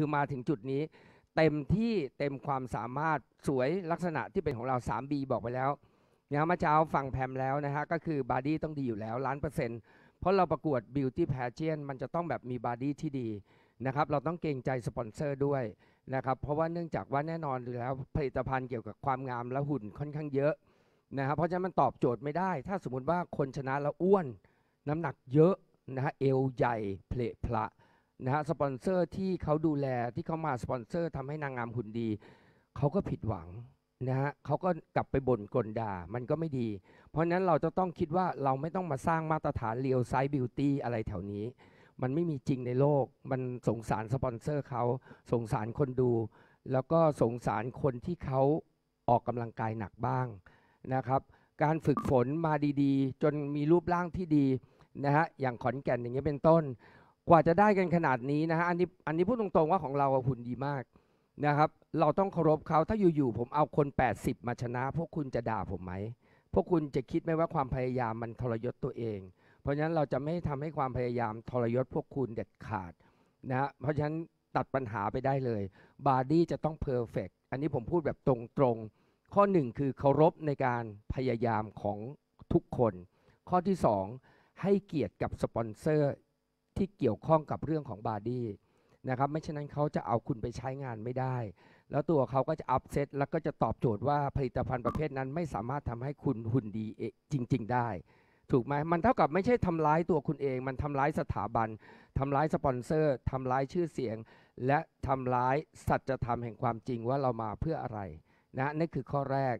คือมาถึงจุดนี้เต็มที่เต็มความสามารถสวยลักษณะที่เป็นของเรา 3B บอกไปแล้วนะเมื่อเช้าฟังแพมแล้วนะฮะก็คือบอดี้ต้องดีอยู่แล้วล้านเปอร์เซ็นต์เพราะเราประกวดบิวตี้แพเชียนมันจะต้องแบบมีบอดี้ที่ดีนะครับเราต้องเกรงใจสปอนเซอร์ด้วยนะครับเพราะว่าเนื่องจากว่าแน่นอนอยู่แล้ว ผลิตภัณฑ์เกี่ยวกับความงามและหุ่นค่อนข้างเยอะนะครับเพราะฉะนั้นมันตอบโจทย์ไม่ได้ ถ้าสมมติว่าคนชนะแล้วอ้วน น้ำหนักเยอะนะฮะเอวใหญ่เพลพละนะฮะสปอนเซอร์ที่เขาดูแลที่เขามาสปอนเซอร์ทำให้นางงามหุ่นดี เขาก็ผิดหวังนะฮะเขาก็กลับไปบ่นกลด่ามันก็ไม่ดี เพราะฉะนั้นเราจะต้องคิดว่าเราไม่ต้องมาสร้างมาตรฐานเรียวไซส์บิวตี้อะไรแถวนี้ มันไม่มีจริงในโลกมันสงสารสปอนเซอร์เขาสงสารคนดู แล้วก็สงสารคนที่เขาออกกำลังกายหนักบ้างนะครับการฝึกฝนมาดีๆ จนมีรูปร่างที่ดีนะฮะอย่างขอนแก่นอย่างเงี้ยเป็นต้นกว่าจะได้กันขนาดนี้นะฮะ อันนี้อันนี้พูดตรง ๆว่าของเราหุ่นดีมากนะครับ เราต้องเคารพเขา ถ้าอยู่ ๆ ผมเอาคน 80 มาชนะ พวกคุณจะด่าผมไหม พวกคุณจะคิดไหมว่าความพยายามมันทรยศตัวเอง เพราะฉะนั้นเราจะไม่ทำให้ความพยายามทรยศพวกคุณเด็ดขาดนะฮะเพราะฉะนั้นตัดปัญหาไปได้เลย บาร์ดี้จะต้องเพอร์เฟกอันนี้ผมพูดแบบตรงๆ ข้อ 1 คือเคารพในการพยายามของทุกคน ข้อที่ 2ให้เกียรติกับสปอนเซอร์ที่เกี่ยวข้องกับเรื่องของบาดี้นะครับ ไม่ฉะนั้นเขาจะเอาคุณไปใช้งานไม่ได้ แล้วตัวเขาก็จะอัพเซตแล้วก็จะตอบโจทย์ว่าผลิตภัณฑ์ประเภทนั้นไม่สามารถทำให้คุณหุ่นดีจริงๆ ได้ ถูกไหมมันเท่ากับไม่ใช่ทำร้ายตัวคุณเอง มันทำร้ายสถาบัน ทำร้ายสปอนเซอร์ ทำร้ายชื่อเสียง และทำร้ายสัจธรรมแห่งความจริงว่าเรามาเพื่ออะไรนะนั่นคือข้อแรก